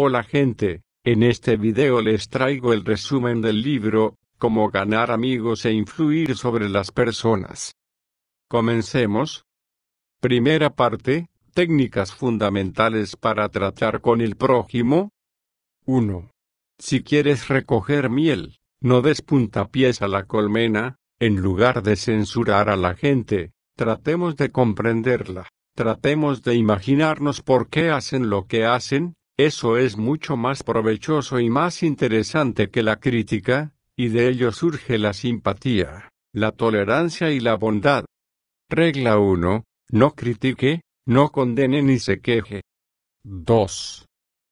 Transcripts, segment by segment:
Hola gente, en este video les traigo el resumen del libro, Cómo ganar amigos e influir sobre las personas. Comencemos. Primera parte, técnicas fundamentales para tratar con el prójimo. 1. Si quieres recoger miel, no des puntapiés a la colmena, en lugar de censurar a la gente, tratemos de comprenderla, tratemos de imaginarnos por qué hacen lo que hacen, eso es mucho más provechoso y más interesante que la crítica, y de ello surge la simpatía, la tolerancia y la bondad. Regla 1. No critique, no condene ni se queje. 2.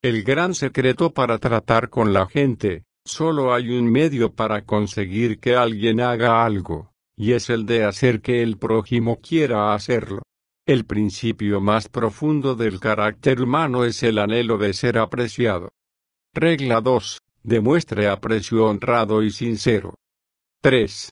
El gran secreto para tratar con la gente, solo hay un medio para conseguir que alguien haga algo, y es el de hacer que el prójimo quiera hacerlo. El principio más profundo del carácter humano es el anhelo de ser apreciado. Regla 2. Demuestre aprecio honrado y sincero. 3.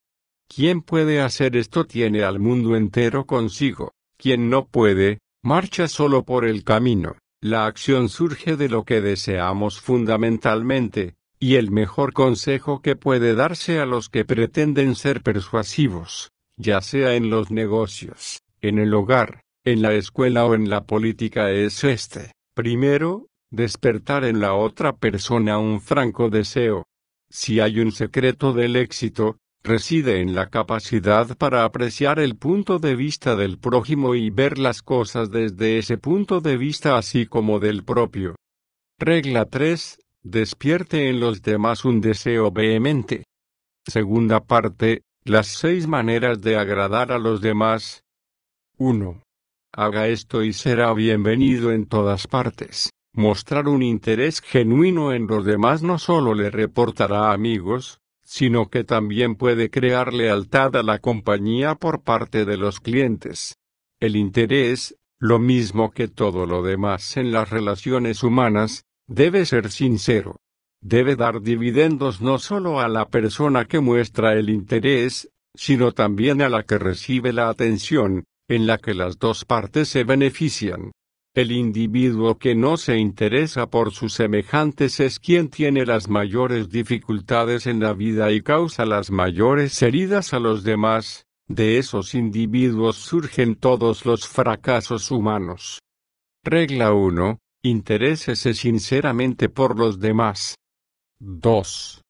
Quien puede hacer esto tiene al mundo entero consigo, quien no puede, marcha solo por el camino. La acción surge de lo que deseamos fundamentalmente, y el mejor consejo que puede darse a los que pretenden ser persuasivos, ya sea en los negocios, en el hogar, en la escuela o en la política es este. Primero, despertar en la otra persona un franco deseo. Si hay un secreto del éxito, reside en la capacidad para apreciar el punto de vista del prójimo y ver las cosas desde ese punto de vista así como del propio. Regla 3. Despierte en los demás un deseo vehemente. Segunda parte. Las seis maneras de agradar a los demás. 1 haga esto y será bienvenido en todas partes. Mostrar un interés genuino en los demás no solo le reportará amigos, sino que también puede crear lealtad a la compañía por parte de los clientes. El interés, lo mismo que todo lo demás en las relaciones humanas, debe ser sincero. Debe dar dividendos no solo a la persona que muestra el interés, sino también a la que recibe la atención, en la que las dos partes se benefician. El individuo que no se interesa por sus semejantes es quien tiene las mayores dificultades en la vida y causa las mayores heridas a los demás. De esos individuos surgen todos los fracasos humanos. Regla 1. Interésese sinceramente por los demás. 2.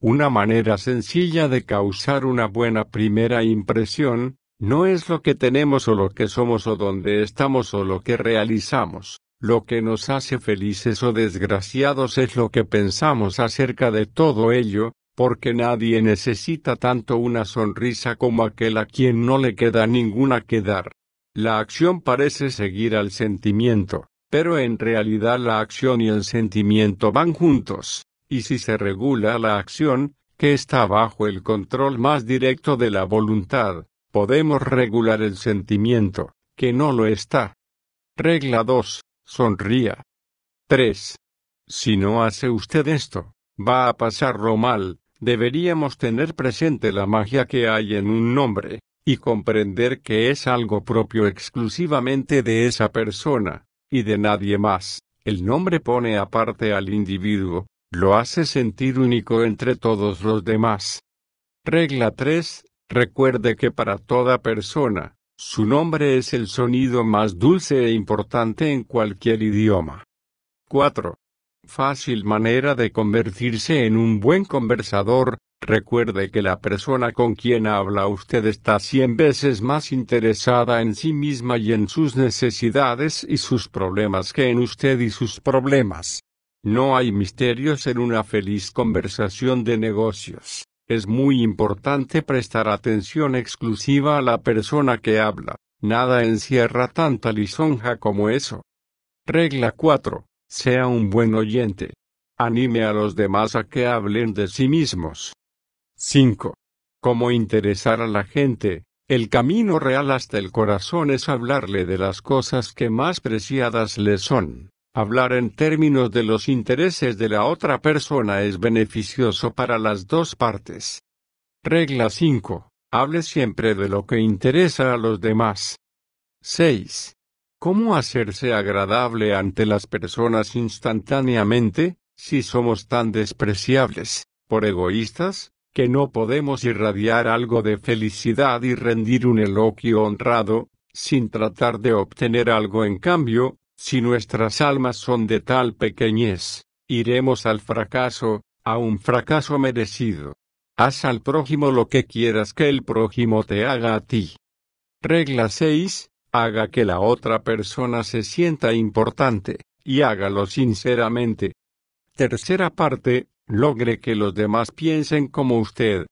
Una manera sencilla de causar una buena primera impresión no es lo que tenemos o lo que somos o donde estamos o lo que realizamos, lo que nos hace felices o desgraciados es lo que pensamos acerca de todo ello, porque nadie necesita tanto una sonrisa como aquel a quien no le queda ninguna que dar. La acción parece seguir al sentimiento, pero en realidad la acción y el sentimiento van juntos, y si se regula la acción, que está bajo el control más directo de la voluntad, Podemos regular el sentimiento, que no lo está. Regla 2. Sonría. 3. Si no hace usted esto, va a pasarlo mal. Deberíamos tener presente la magia que hay en un nombre, y comprender que es algo propio exclusivamente de esa persona, y de nadie más. El nombre pone aparte al individuo, lo hace sentir único entre todos los demás. Regla 3. Recuerde que para toda persona, su nombre es el sonido más dulce e importante en cualquier idioma. 4. Fácil manera de convertirse en un buen conversador, recuerde que la persona con quien habla usted está cien veces más interesada en sí misma y en sus necesidades y sus problemas que en usted y sus problemas. No hay misterios en una feliz conversación de negocios. Es muy importante prestar atención exclusiva a la persona que habla, nada encierra tanta lisonja como eso. Regla 4. Sea un buen oyente. Anime a los demás a que hablen de sí mismos. 5. Cómo interesar a la gente. El camino real hasta el corazón es hablarle de las cosas que más preciadas le son. Hablar en términos de los intereses de la otra persona es beneficioso para las dos partes. Regla 5. Hable siempre de lo que interesa a los demás. 6. ¿Cómo hacerse agradable ante las personas instantáneamente, si somos tan despreciables, por egoístas, que no podemos irradiar algo de felicidad y rendir un elogio honrado, sin tratar de obtener algo en cambio, si nuestras almas son de tal pequeñez, iremos al fracaso, a un fracaso merecido. Haz al prójimo lo que quieras que el prójimo te haga a ti. Regla 6. Haga que la otra persona se sienta importante, y hágalo sinceramente. Tercera parte, logre que los demás piensen como usted.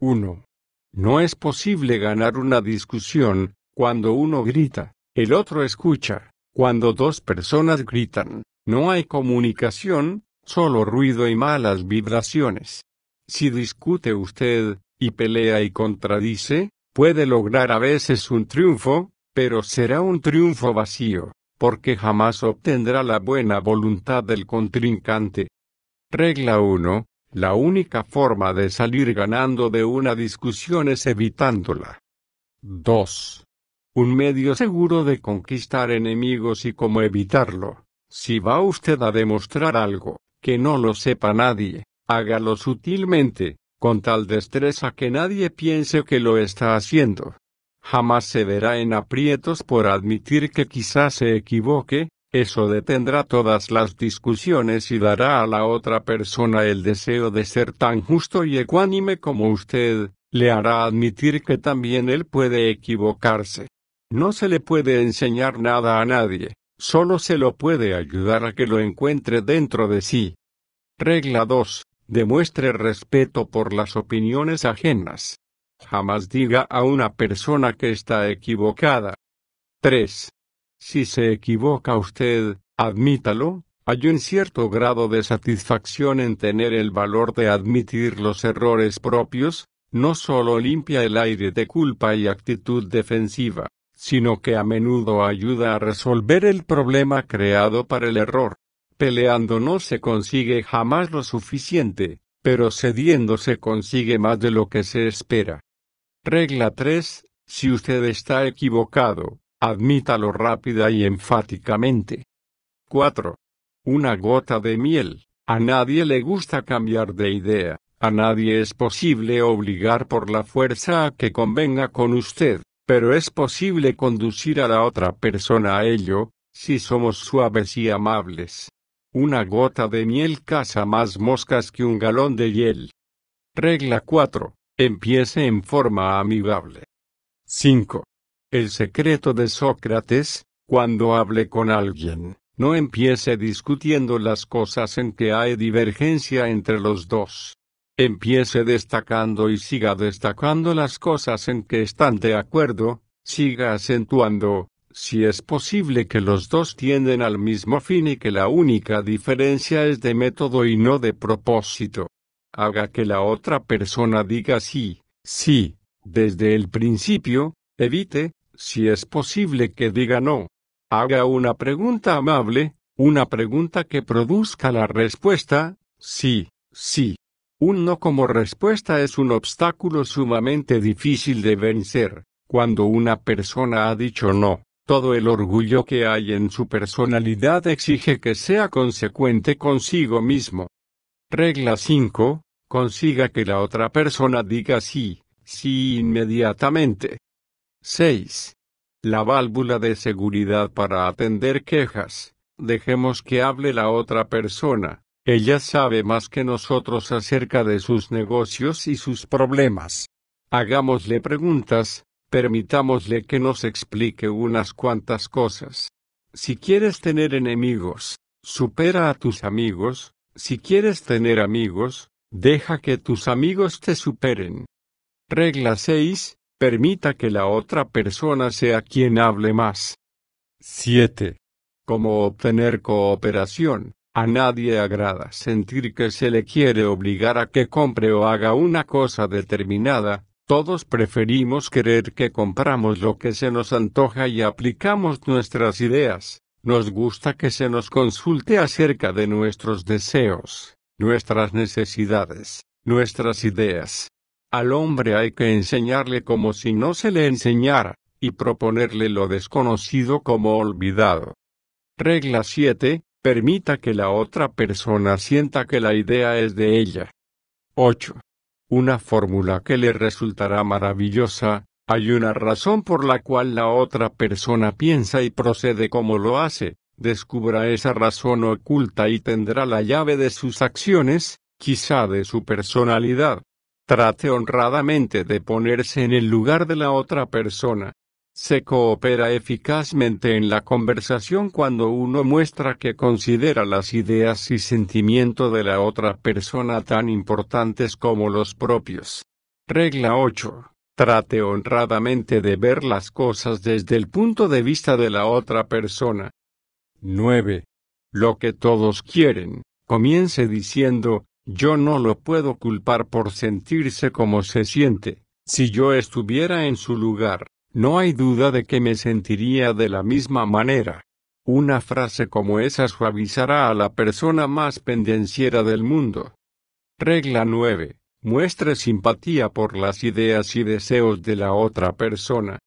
1. No es posible ganar una discusión, cuando uno grita, el otro escucha, cuando dos personas gritan, no hay comunicación, solo ruido y malas vibraciones. Si discute usted, y pelea y contradice, puede lograr a veces un triunfo, pero será un triunfo vacío, porque jamás obtendrá la buena voluntad del contrincante. Regla 1. La única forma de salir ganando de una discusión es evitándola. 2 un medio seguro de conquistar enemigos y cómo evitarlo. Si va usted a demostrar algo, que no lo sepa nadie, hágalo sutilmente, con tal destreza que nadie piense que lo está haciendo. Jamás se verá en aprietos por admitir que quizás se equivoque, eso detendrá todas las discusiones y dará a la otra persona el deseo de ser tan justo y ecuánime como usted, le hará admitir que también él puede equivocarse. No se le puede enseñar nada a nadie, solo se lo puede ayudar a que lo encuentre dentro de sí. Regla 2. Demuestre respeto por las opiniones ajenas. Jamás diga a una persona que está equivocada. 3. Si se equivoca usted, admítalo, hay un cierto grado de satisfacción en tener el valor de admitir los errores propios, no solo limpia el aire de culpa y actitud defensiva sino que a menudo ayuda a resolver el problema creado para el error. Peleando no se consigue jamás lo suficiente, pero cediendo se consigue más de lo que se espera. Regla 3. Si usted está equivocado, admítalo rápida y enfáticamente. 4. Una gota de miel. A nadie le gusta cambiar de idea, a nadie es posible obligar por la fuerza a que convenga con usted. Pero es posible conducir a la otra persona a ello, si somos suaves y amables. Una gota de miel caza más moscas que un galón de hiel. Regla 4. Empiece en forma amigable. 5. El secreto de Sócrates, cuando hable con alguien, no empiece discutiendo las cosas en que hay divergencia entre los dos. Empiece destacando y siga destacando las cosas en que están de acuerdo, siga acentuando, si es posible que los dos tienden al mismo fin y que la única diferencia es de método y no de propósito. Haga que la otra persona diga sí, sí, desde el principio, evite, si es posible que diga no. Haga una pregunta amable, una pregunta que produzca la respuesta, sí, sí. Un no como respuesta es un obstáculo sumamente difícil de vencer. Cuando una persona ha dicho no, todo el orgullo que hay en su personalidad exige que sea consecuente consigo mismo. Regla 5. Consiga que la otra persona diga sí, sí inmediatamente. 6. La válvula de seguridad para atender quejas. Dejemos que hable la otra persona. Ella sabe más que nosotros acerca de sus negocios y sus problemas. Hagámosle preguntas, permitámosle que nos explique unas cuantas cosas. Si quieres tener enemigos, supera a tus amigos, si quieres tener amigos, deja que tus amigos te superen. Regla 6. Permita que la otra persona sea quien hable más. 7. Cómo obtener cooperación. A nadie agrada sentir que se le quiere obligar a que compre o haga una cosa determinada, todos preferimos querer que compramos lo que se nos antoja y aplicamos nuestras ideas, nos gusta que se nos consulte acerca de nuestros deseos, nuestras necesidades, nuestras ideas. Al hombre hay que enseñarle como si no se le enseñara, y proponerle lo desconocido como olvidado. Regla 7. Permita que la otra persona sienta que la idea es de ella. 8. Una fórmula que le resultará maravillosa, hay una razón por la cual la otra persona piensa y procede como lo hace, descubra esa razón oculta y tendrá la llave de sus acciones, quizá de su personalidad. Trate honradamente de ponerse en el lugar de la otra persona, se coopera eficazmente en la conversación cuando uno muestra que considera las ideas y sentimiento de la otra persona tan importantes como los propios. Regla 8. Trate honradamente de ver las cosas desde el punto de vista de la otra persona. 9. Lo que todos quieren. Comience diciendo, yo no lo puedo culpar por sentirse como se siente. Si yo estuviera en su lugar, no hay duda de que me sentiría de la misma manera. Una frase como esa suavizará a la persona más pendenciera del mundo. Regla 9. Muestre simpatía por las ideas y deseos de la otra persona.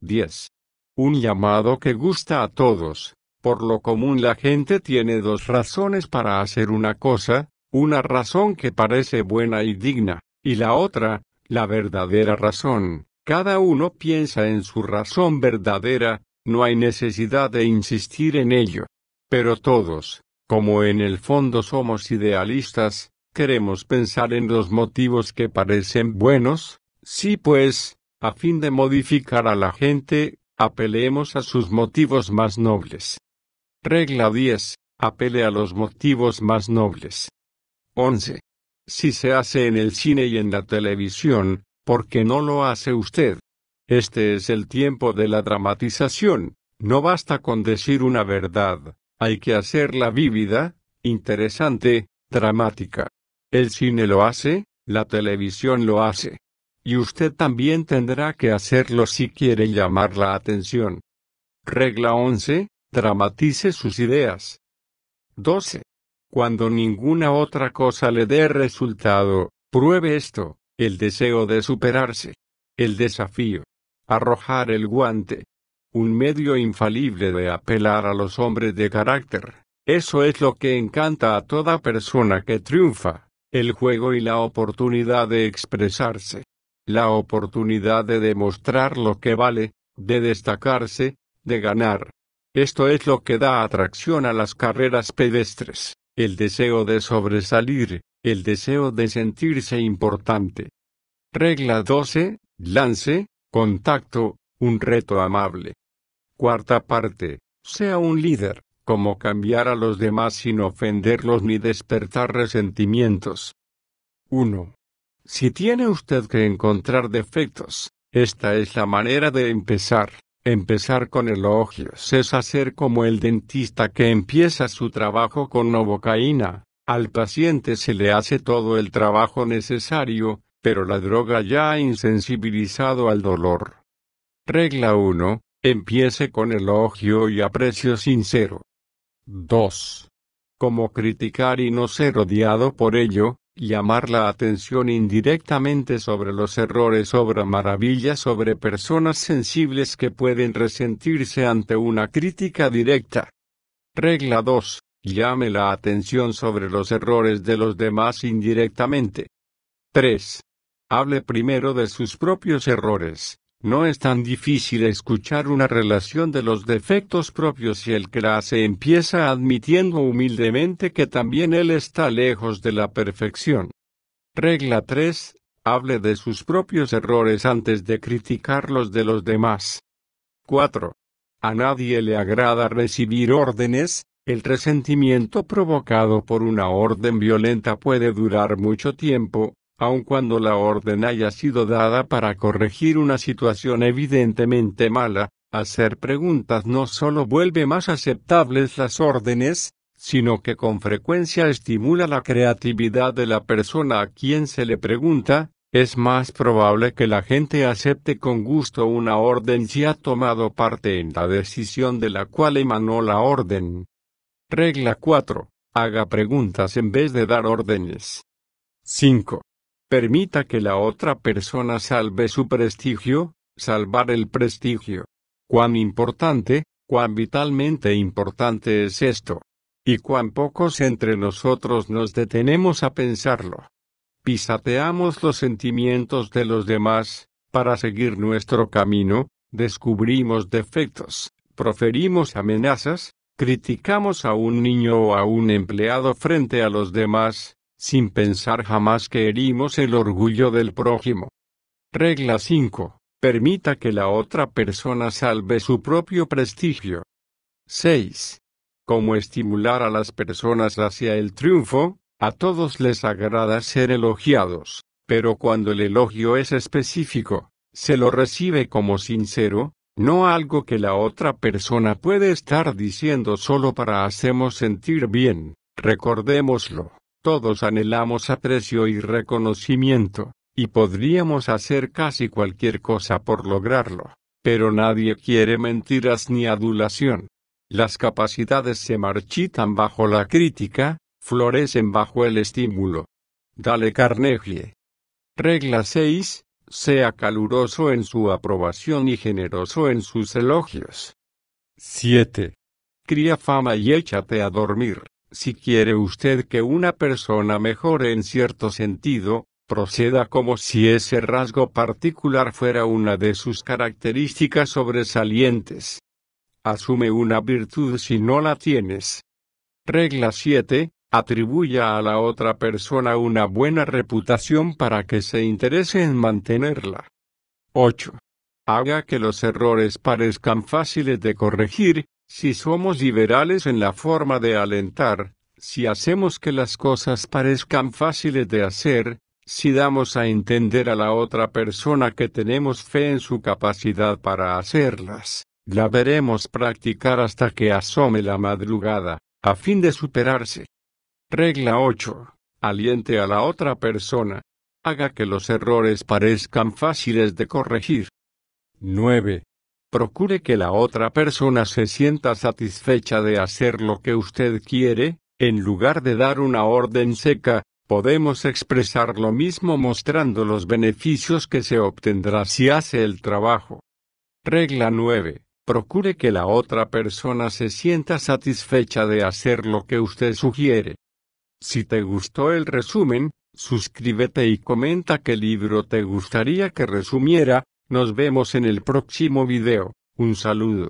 10. Un llamado que gusta a todos. Por lo común la gente tiene dos razones para hacer una cosa, una razón que parece buena y digna, y la otra, la verdadera razón, cada uno piensa en su razón verdadera, no hay necesidad de insistir en ello. Pero todos, como en el fondo somos idealistas, queremos pensar en los motivos que parecen buenos, sí pues, a fin de modificar a la gente, apelemos a sus motivos más nobles. Regla 10. Apele a los motivos más nobles. 11. Si se hace en el cine y en la televisión, porque no lo hace usted. Este es el tiempo de la dramatización, no basta con decir una verdad, hay que hacerla vívida, interesante, dramática. El cine lo hace, la televisión lo hace. Y usted también tendrá que hacerlo si quiere llamar la atención. Regla 11. Dramatice sus ideas. 12. Cuando ninguna otra cosa le dé resultado, pruebe esto el deseo de superarse, el desafío, arrojar el guante, un medio infalible de apelar a los hombres de carácter, eso es lo que encanta a toda persona que triunfa, el juego y la oportunidad de expresarse, la oportunidad de demostrar lo que vale, de destacarse, de ganar. Esto es lo que da atracción a las carreras pedestres, el deseo de sobresalir, el deseo de sentirse importante. Regla 12. Lance, contacto, un reto amable. Cuarta parte. Sea un líder, como cambiar a los demás sin ofenderlos ni despertar resentimientos. 1. Si tiene usted que encontrar defectos, esta es la manera de empezar. Empezar con elogios es hacer como el dentista que empieza su trabajo con novocaína. Al paciente se le hace todo el trabajo necesario, pero la droga ya ha insensibilizado al dolor. Regla 1. Empiece con elogio y aprecio sincero. 2. Como criticar y no ser odiado por ello, llamar la atención indirectamente sobre los errores obra maravilla sobre personas sensibles que pueden resentirse ante una crítica directa. Regla 2 llame la atención sobre los errores de los demás indirectamente. 3. Hable primero de sus propios errores. No es tan difícil escuchar una relación de los defectos propios si el que empieza admitiendo humildemente que también él está lejos de la perfección. Regla 3. Hable de sus propios errores antes de criticar los de los demás. 4. A nadie le agrada recibir órdenes, el resentimiento provocado por una orden violenta puede durar mucho tiempo, aun cuando la orden haya sido dada para corregir una situación evidentemente mala, hacer preguntas no solo vuelve más aceptables las órdenes, sino que con frecuencia estimula la creatividad de la persona a quien se le pregunta, es más probable que la gente acepte con gusto una orden si ha tomado parte en la decisión de la cual emanó la orden. Regla 4. Haga preguntas en vez de dar órdenes. 5. Permita que la otra persona salve su prestigio, salvar el prestigio. Cuán importante, cuán vitalmente importante es esto. Y cuán pocos entre nosotros nos detenemos a pensarlo. Pisateamos los sentimientos de los demás, para seguir nuestro camino, descubrimos defectos, proferimos amenazas, criticamos a un niño o a un empleado frente a los demás, sin pensar jamás que herimos el orgullo del prójimo. Regla 5. Permita que la otra persona salve su propio prestigio. 6. Como estimular a las personas hacia el triunfo? A todos les agrada ser elogiados, pero cuando el elogio es específico, se lo recibe como sincero, no algo que la otra persona puede estar diciendo solo para hacernos sentir bien. Recordémoslo, todos anhelamos aprecio y reconocimiento, y podríamos hacer casi cualquier cosa por lograrlo, pero nadie quiere mentiras ni adulación. Las capacidades se marchitan bajo la crítica, florecen bajo el estímulo. Dale Carnegie. Regla 6 sea caluroso en su aprobación y generoso en sus elogios. 7. Cría fama y échate a dormir. Si quiere usted que una persona mejore en cierto sentido, proceda como si ese rasgo particular fuera una de sus características sobresalientes. Asume una virtud si no la tienes. Regla 7. Atribuya a la otra persona una buena reputación para que se interese en mantenerla. 8. Haga que los errores parezcan fáciles de corregir, si somos liberales en la forma de alentar, si hacemos que las cosas parezcan fáciles de hacer, si damos a entender a la otra persona que tenemos fe en su capacidad para hacerlas, la veremos practicar hasta que asome la madrugada, a fin de superarse. Regla 8. Aliente a la otra persona. Haga que los errores parezcan fáciles de corregir. 9. Procure que la otra persona se sienta satisfecha de hacer lo que usted quiere, en lugar de dar una orden seca, podemos expresar lo mismo mostrando los beneficios que se obtendrá si hace el trabajo. Regla 9. Procure que la otra persona se sienta satisfecha de hacer lo que usted sugiere. Si te gustó el resumen, suscríbete y comenta qué libro te gustaría que resumiera, nos vemos en el próximo video, un saludo.